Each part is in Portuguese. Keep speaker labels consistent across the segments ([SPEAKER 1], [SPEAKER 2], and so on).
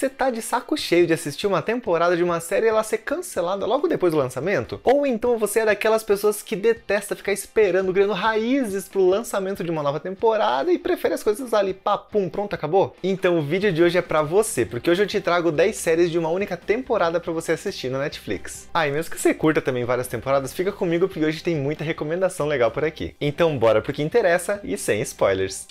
[SPEAKER 1] Você tá de saco cheio de assistir uma temporada de uma série e ela ser cancelada logo depois do lançamento? Ou então você é daquelas pessoas que detesta ficar esperando, criando raízes pro lançamento de uma nova temporada e prefere as coisas ali, papum, pronto, acabou? Então o vídeo de hoje é pra você, porque hoje eu te trago 10 séries de uma única temporada para você assistir na Netflix. Ah, e mesmo que você curta também várias temporadas, fica comigo porque hoje tem muita recomendação legal por aqui. Então bora pro que interessa e sem spoilers.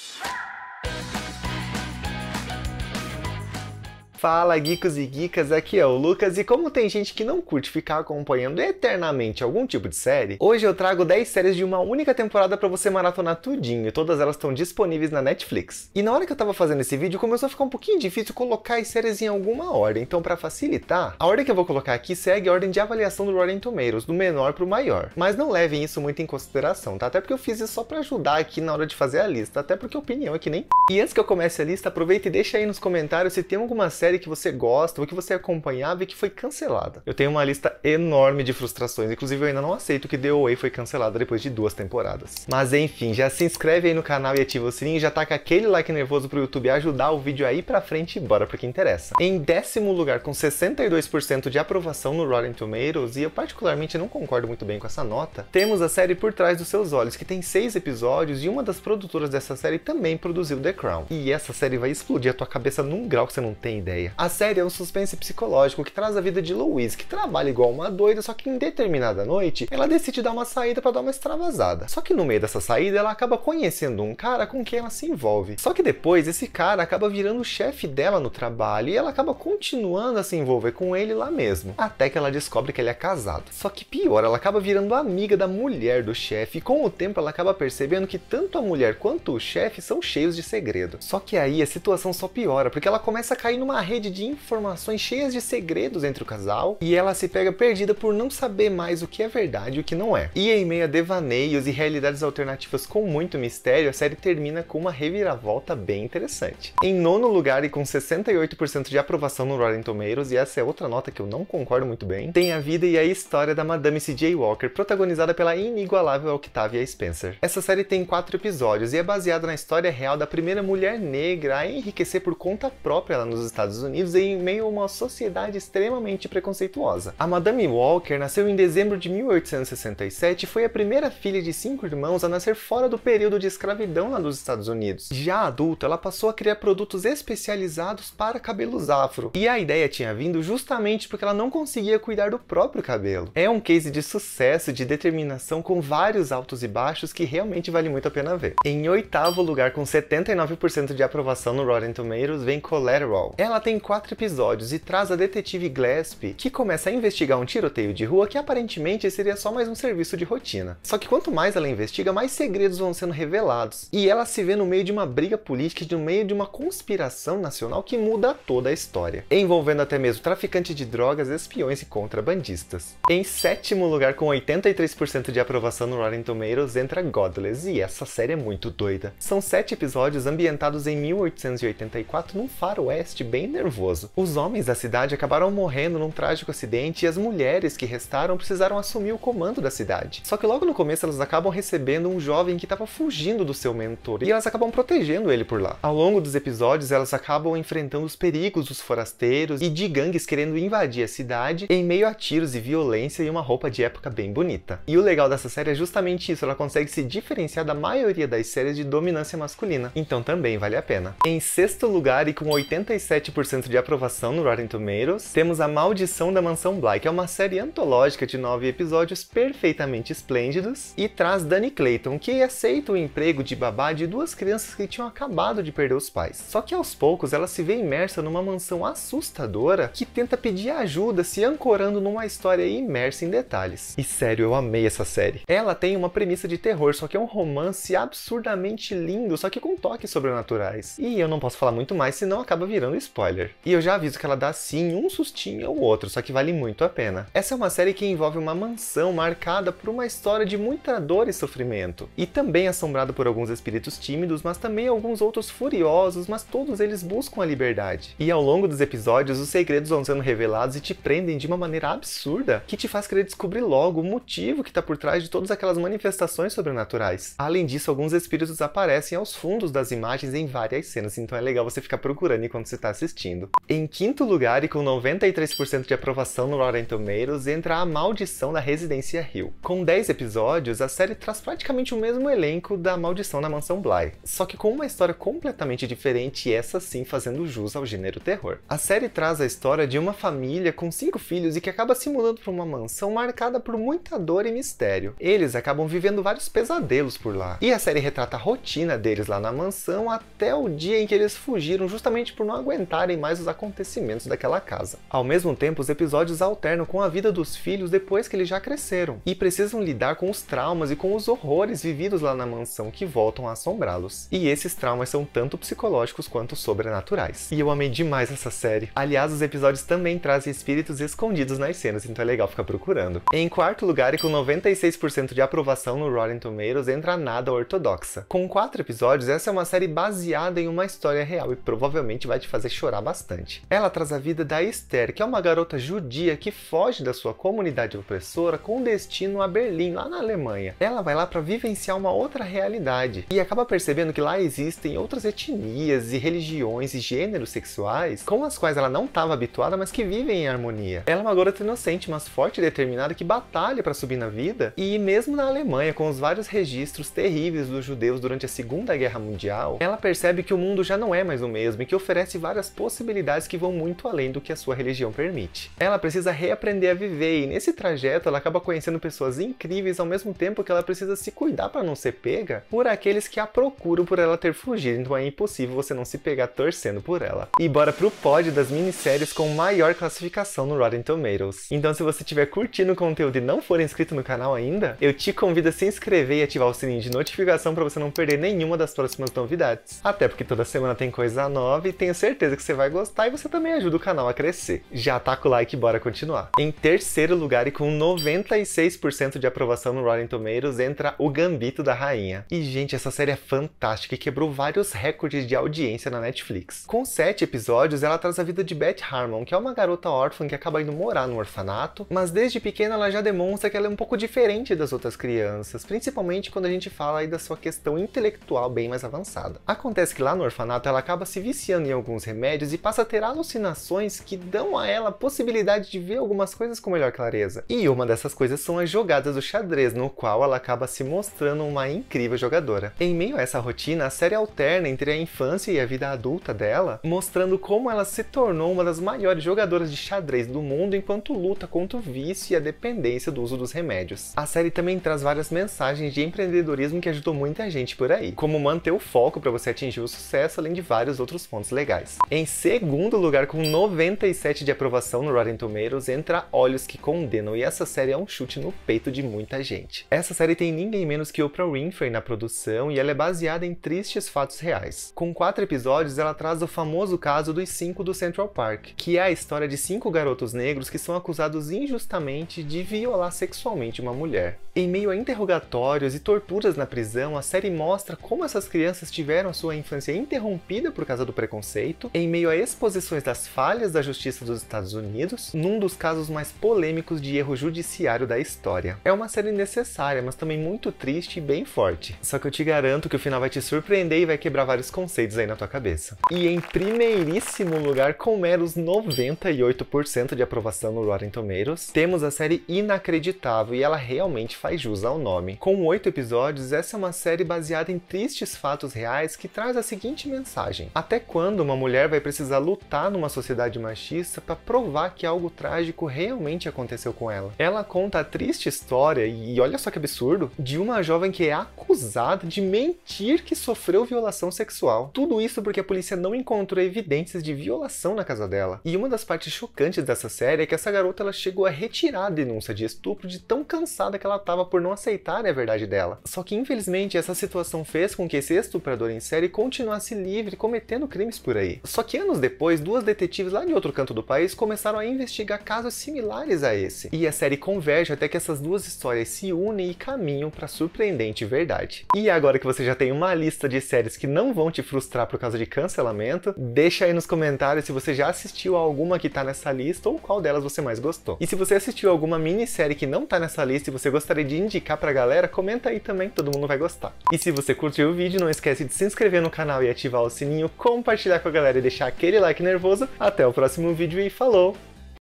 [SPEAKER 1] Fala geekos e geekas, aqui é o Lucas e como tem gente que não curte ficar acompanhando eternamente algum tipo de série, hoje eu trago 10 séries de uma única temporada para você maratonar tudinho e todas elas estão disponíveis na Netflix. E na hora que eu tava fazendo esse vídeo começou a ficar um pouquinho difícil colocar as séries em alguma ordem, então para facilitar, a ordem que eu vou colocar aqui segue a ordem de avaliação do Rotten Tomatoes, do menor pro maior. Mas não levem isso muito em consideração, tá? Até porque eu fiz isso só para ajudar aqui na hora de fazer a lista, até porque a opinião é que nem... E antes que eu comece a lista, aproveita e deixa aí nos comentários se tem alguma série série que você gosta ou que você acompanhava e que foi cancelada. Eu tenho uma lista enorme de frustrações, inclusive eu ainda não aceito que The Away foi cancelada depois de duas temporadas. Mas enfim, já se inscreve aí no canal e ativa o sininho já taca aquele like nervoso pro YouTube ajudar o vídeo aí pra frente e bora pro que interessa. Em décimo lugar, com 62% de aprovação no Rotten Tomatoes, e eu particularmente não concordo muito bem com essa nota, temos a série Por Trás dos Seus Olhos, que tem seis episódios e uma das produtoras dessa série também produziu The Crown. E essa série vai explodir a tua cabeça num grau que você não tem ideia ideia. A série é um suspense psicológico que traz a vida de Louise, que trabalha igual uma doida, só que em determinada noite ela decide dar uma saída para dar uma extravasada. Só que no meio dessa saída ela acaba conhecendo um cara com quem ela se envolve. Só que depois esse cara acaba virando o chefe dela no trabalho e ela acaba continuando a se envolver com ele lá mesmo. Até que ela descobre que ele é casado. Só que pior, ela acaba virando amiga da mulher do chefe e com o tempo ela acaba percebendo que tanto a mulher quanto o chefe são cheios de segredo. Só que aí a situação só piora, porque ela começa a cair numa rede de informações cheias de segredos entre o casal e ela se pega perdida por não saber mais o que é verdade e o que não é. E em meio a devaneios e realidades alternativas com muito mistério, a série termina com uma reviravolta bem interessante. Em nono lugar e com 68% de aprovação no Rotten Tomatoes, e essa é outra nota que eu não concordo muito bem, tem a vida e a história da Madame C.J. Walker, protagonizada pela inigualável Octavia Spencer. Essa série tem quatro episódios e é baseada na história real da primeira mulher negra a enriquecer por conta própria lá nos Estados Estados Unidos em meio a uma sociedade extremamente preconceituosa. A Madame Walker nasceu em dezembro de 1867 e foi a primeira filha de cinco irmãos a nascer fora do período de escravidão lá nos Estados Unidos. Já adulta, ela passou a criar produtos especializados para cabelos afro, e a ideia tinha vindo justamente porque ela não conseguia cuidar do próprio cabelo. É um case de sucesso, de determinação com vários altos e baixos que realmente vale muito a pena ver. Em oitavo lugar, com 79% de aprovação no Rotten Tomatoes, vem Collateral. Ela tem tem quatro episódios e traz a detetive Glesp, que começa a investigar um tiroteio de rua que aparentemente seria só mais um serviço de rotina. Só que quanto mais ela investiga, mais segredos vão sendo revelados, e ela se vê no meio de uma briga política e no meio de uma conspiração nacional que muda toda a história, envolvendo até mesmo traficantes de drogas, espiões e contrabandistas. Em sétimo lugar, com 83% de aprovação no Rotten Tomatoes, entra Godless, e essa série é muito doida. São sete episódios ambientados em 1884 num faroeste bem nervoso. Os homens da cidade acabaram morrendo num trágico acidente e as mulheres que restaram precisaram assumir o comando da cidade. Só que logo no começo elas acabam recebendo um jovem que estava fugindo do seu mentor e elas acabam protegendo ele por lá. Ao longo dos episódios, elas acabam enfrentando os perigos dos forasteiros e de gangues querendo invadir a cidade em meio a tiros e violência e uma roupa de época bem bonita. E o legal dessa série é justamente isso, ela consegue se diferenciar da maioria das séries de dominância masculina, então também vale a pena. Em sexto lugar e com 87% 20% de aprovação no Rotten Tomatoes, temos A Maldição da Mansão Black, que é uma série antológica de nove episódios perfeitamente esplêndidos, e traz Danny Clayton, que aceita o emprego de babá de duas crianças que tinham acabado de perder os pais. Só que aos poucos ela se vê imersa numa mansão assustadora que tenta pedir ajuda, se ancorando numa história imersa em detalhes. E sério, eu amei essa série. Ela tem uma premissa de terror, só que é um romance absurdamente lindo, só que com toques sobrenaturais. E eu não posso falar muito mais, senão acaba virando spoiler spoiler. E eu já aviso que ela dá sim um sustinho ao outro, só que vale muito a pena. Essa é uma série que envolve uma mansão marcada por uma história de muita dor e sofrimento, e também assombrada por alguns espíritos tímidos, mas também alguns outros furiosos, mas todos eles buscam a liberdade. E ao longo dos episódios, os segredos vão sendo revelados e te prendem de uma maneira absurda, que te faz querer descobrir logo o motivo que está por trás de todas aquelas manifestações sobrenaturais. Além disso, alguns espíritos aparecem aos fundos das imagens em várias cenas, então é legal você ficar procurando enquanto você está assistindo assistindo. Em quinto lugar e com 93% de aprovação no Rotten Tomatoes entra A Maldição da Residência Hill. Com 10 episódios, a série traz praticamente o mesmo elenco da Maldição na Mansão Bly, só que com uma história completamente diferente e essa sim fazendo jus ao gênero terror. A série traz a história de uma família com cinco filhos e que acaba se mudando para uma mansão marcada por muita dor e mistério. Eles acabam vivendo vários pesadelos por lá. E a série retrata a rotina deles lá na mansão até o dia em que eles fugiram justamente por não aguentar acompanharem mais os acontecimentos daquela casa. Ao mesmo tempo, os episódios alternam com a vida dos filhos depois que eles já cresceram e precisam lidar com os traumas e com os horrores vividos lá na mansão que voltam a assombrá-los. E esses traumas são tanto psicológicos quanto sobrenaturais. E eu amei demais essa série. Aliás, os episódios também trazem espíritos escondidos nas cenas, então é legal ficar procurando. Em quarto lugar e com 96% de aprovação no Rotten Tomatoes entra Nada Ortodoxa. Com quatro episódios, essa é uma série baseada em uma história real e provavelmente vai te fazer chorar bastante. Ela traz a vida da Esther, que é uma garota judia que foge da sua comunidade opressora com destino a Berlim, lá na Alemanha. Ela vai lá para vivenciar uma outra realidade e acaba percebendo que lá existem outras etnias e religiões e gêneros sexuais com as quais ela não estava habituada, mas que vivem em harmonia. Ela é uma garota inocente, mas forte e determinada que batalha para subir na vida e mesmo na Alemanha, com os vários registros terríveis dos judeus durante a Segunda Guerra Mundial, ela percebe que o mundo já não é mais o mesmo e que oferece várias possibilidades possibilidades que vão muito além do que a sua religião permite. Ela precisa reaprender a viver e nesse trajeto ela acaba conhecendo pessoas incríveis ao mesmo tempo que ela precisa se cuidar para não ser pega por aqueles que a procuram por ela ter fugido, então é impossível você não se pegar torcendo por ela. E bora pro pódio das minisséries com maior classificação no Rotten Tomatoes. Então se você estiver curtindo o conteúdo e não for inscrito no canal ainda, eu te convido a se inscrever e ativar o sininho de notificação para você não perder nenhuma das próximas novidades. Até porque toda semana tem coisa nova e tenho certeza que você vai vai gostar e você também ajuda o canal a crescer. Já ataca tá o like e bora continuar. Em terceiro lugar e com 96% de aprovação no Rotten Tomatoes entra O Gambito da Rainha. E gente, essa série é fantástica e quebrou vários recordes de audiência na Netflix. Com sete episódios, ela traz a vida de Beth Harmon, que é uma garota órfã que acaba indo morar no orfanato, mas desde pequena ela já demonstra que ela é um pouco diferente das outras crianças, principalmente quando a gente fala aí da sua questão intelectual bem mais avançada. Acontece que lá no orfanato ela acaba se viciando em alguns remédios e passa a ter alucinações que dão a ela a possibilidade de ver algumas coisas com melhor clareza. E uma dessas coisas são as jogadas do xadrez, no qual ela acaba se mostrando uma incrível jogadora. Em meio a essa rotina, a série alterna entre a infância e a vida adulta dela, mostrando como ela se tornou uma das maiores jogadoras de xadrez do mundo enquanto luta contra o vício e a dependência do uso dos remédios. A série também traz várias mensagens de empreendedorismo que ajudou muita gente por aí, como manter o foco para você atingir o sucesso, além de vários outros pontos legais. Em segundo lugar, com 97 de aprovação no Rotten Tomatoes, entra Olhos que Condenam, e essa série é um chute no peito de muita gente. Essa série tem ninguém menos que Oprah Winfrey na produção, e ela é baseada em tristes fatos reais. Com quatro episódios, ela traz o famoso caso dos cinco do Central Park, que é a história de cinco garotos negros que são acusados injustamente de violar sexualmente uma mulher. Em meio a interrogatórios e torturas na prisão, a série mostra como essas crianças tiveram sua infância interrompida por causa do preconceito, em meio meio a exposições das falhas da justiça dos Estados Unidos, num dos casos mais polêmicos de erro judiciário da história. É uma série necessária, mas também muito triste e bem forte. Só que eu te garanto que o final vai te surpreender e vai quebrar vários conceitos aí na tua cabeça. E em primeiríssimo lugar, com meros 98% de aprovação no Rotten Tomatoes, temos a série Inacreditável e ela realmente faz jus ao nome. Com oito episódios, essa é uma série baseada em tristes fatos reais que traz a seguinte mensagem: Até quando uma mulher vai precisa lutar numa sociedade machista para provar que algo trágico realmente aconteceu com ela. Ela conta a triste história, e olha só que absurdo, de uma jovem que é acusada de mentir que sofreu violação sexual. Tudo isso porque a polícia não encontrou evidências de violação na casa dela. E uma das partes chocantes dessa série é que essa garota ela chegou a retirar a denúncia de estupro de tão cansada que ela estava por não aceitar a verdade dela. Só que infelizmente essa situação fez com que esse estuprador em série continuasse livre cometendo crimes por aí. Só que anos depois, duas detetives lá de outro canto do país começaram a investigar casos similares a esse. E a série converge até que essas duas histórias se unem e caminham para surpreendente verdade. E agora que você já tem uma lista de séries que não vão te frustrar por causa de cancelamento, deixa aí nos comentários se você já assistiu a alguma que tá nessa lista ou qual delas você mais gostou. E se você assistiu alguma minissérie que não tá nessa lista e você gostaria de indicar pra galera, comenta aí também, todo mundo vai gostar. E se você curtiu o vídeo, não esquece de se inscrever no canal e ativar o sininho, compartilhar com a galera e deixar aquele like nervoso. Até o próximo vídeo e falou!